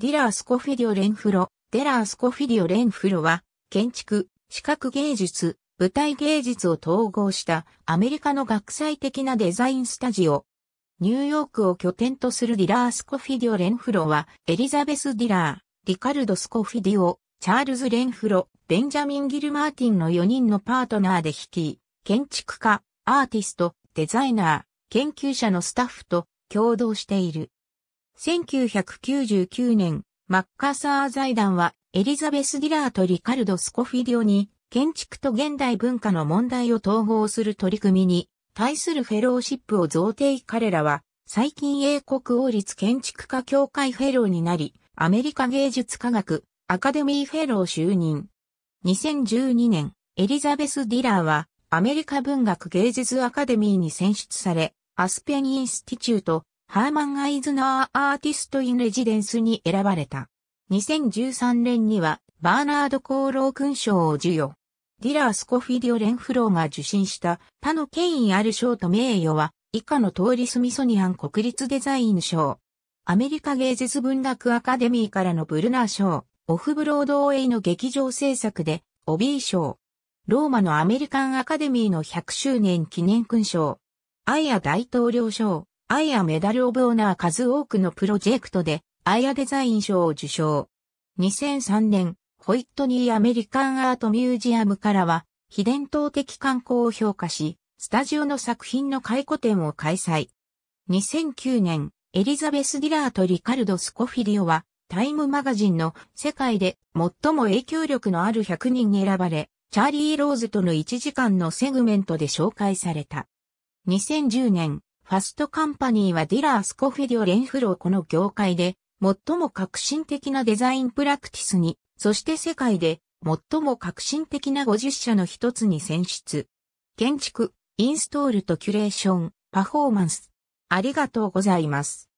ディラースコフィディオ・レンフロ、デラースコフィディオ・レンフロは、建築、視覚芸術、舞台芸術を統合したアメリカの学際的なデザインスタジオ。ニューヨークを拠点とするディラー・スコフィディオ・レンフロは、エリザベス・ディラー、リカルド・スコフィディオ、チャールズ・レンフロ、ベンジャミン・ギル・マーティンの4人のパートナーで率い、建築家、アーティスト、デザイナー、研究者のスタッフと共同している。1999年、マッカーサー財団はエリザベス・ディラーとリカルド・スコフィディオに建築と現代文化の問題を統合する取り組みに対するフェローシップを贈呈彼らは最近英国王立建築家協会フェローになり、アメリカ芸術科学アカデミーフェロー就任。2012年、エリザベス・ディラーはアメリカ文学芸術アカデミーに選出され、アスペン・インスティチュートハーマン・アイズナー・アーティスト・イン・レジデンスに選ばれた。2013年には、バーナード・コーーク勲章を授与。ディラー・スコフィディオ・レンフローが受信した他の権威ある賞と名誉は、以下の通りスミソニアン国立デザイン賞。アメリカ芸術文学アカデミーからのブルナー賞、オフブロードウェイの劇場制作で、オビー賞。ローマのアメリカンアカデミーの100周年記念勲章。アイア大統領賞。アイアメダルオブオナー数多くのプロジェクトで、アイアデザイン賞を受賞。2003年、ホイットニーアメリカンアートミュージアムからは、非伝統的観光を評価し、スタジオの作品の回顧展を開催。2009年、エリザベス・ディラーとリカルド・スコフィリオは、タイムマガジンの世界で最も影響力のある100人に選ばれ、チャーリー・ローズとの1時間のセグメントで紹介された。2010年、ファストカンパニーはディラー・スコフィディ・レンフローこの業界で最も革新的なデザインプラクティスに、そして世界で最も革新的な50社の一つに選出。建築、インストールとキュレーション、パフォーマンス。ありがとうございます。